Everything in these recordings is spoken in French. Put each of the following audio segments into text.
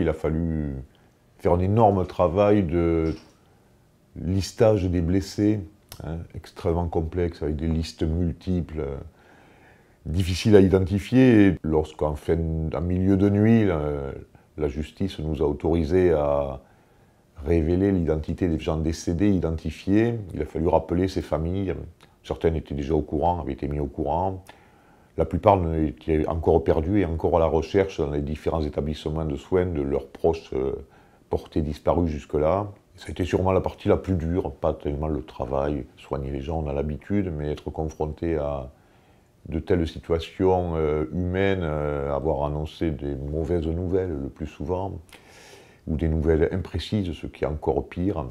il a fallu faire un énorme travail de listage des blessés, hein, extrêmement complexe, avec des listes multiples, euh, difficiles à identifier. Lorsqu'en fin, en milieu de nuit, la, justice nous a autorisé à révéler l'identité des gens décédés, identifiés, il a fallu rappeler ces familles. Certaines étaient déjà au courant, avaient été mis au courant. La plupart étaient encore perdus et encore à la recherche dans les différents établissements de soins de leurs proches euh, portés disparus jusque-là. Ça a été sûrement la partie la plus dure, pas tellement le travail, soigner les gens, on a l'habitude, mais être confronté à de telles situations euh, humaines, euh, avoir annoncé des mauvaises nouvelles le plus souvent, ou des nouvelles imprécises, ce qui est encore pire,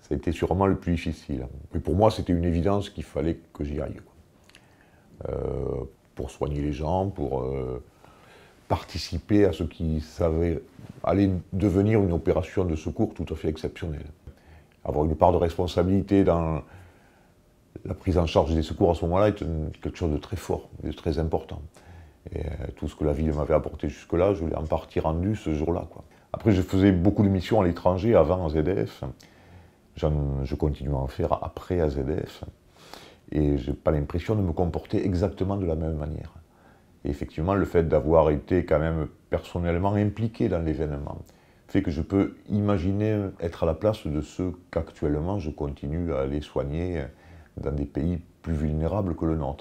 ça a été sûrement le plus difficile. Mais pour moi, c'était une évidence qu'il fallait que j'y aille pour soigner les gens, pour euh, participer à ce qui allait devenir une opération de secours tout à fait exceptionnelle. Avoir une part de responsabilité dans la prise en charge des secours à ce moment-là est quelque chose de très fort, de très important. Et euh, tout ce que la ville m'avait apporté jusque-là, je l'ai en partie rendu ce jour-là. Après, je faisais beaucoup de missions à l'étranger avant à ZDF. Je continue à en faire après à ZDF et je n'ai pas l'impression de me comporter exactement de la même manière. effectivement, le fait d'avoir été quand même personnellement impliqué dans l'événement fait que je peux imaginer être à la place de ceux qu'actuellement je continue à aller soigner dans des pays plus vulnérables que le nôtre.